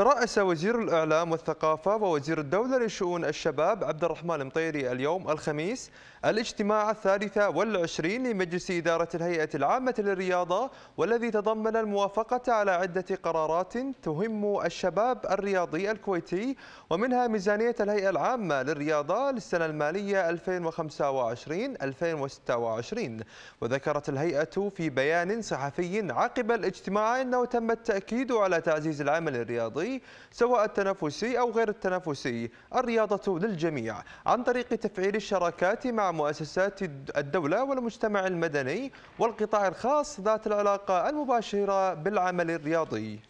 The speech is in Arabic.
ترأس وزير الإعلام والثقافة ووزير الدولة لشؤون الشباب عبد الرحمن المطيري اليوم الخميس الاجتماع الثالثة والعشرين لمجلس إدارة الهيئة العامة للرياضة والذي تضمن الموافقة على عدة قرارات تهم الشباب الرياضي الكويتي ومنها ميزانية الهيئة العامة للرياضة للسنة المالية 2025-2026 وذكرت الهيئة في بيان صحفي عقب الاجتماع أنه تم التأكيد على تعزيز العمل الرياضي البشري سواء التنافسي أو غير التنافسي الرياضة للجميع عن طريق تفعيل الشراكات مع مؤسسات الدولة والمجتمع المدني والقطاع الخاص ذات العلاقة المباشرة بالعمل الرياضي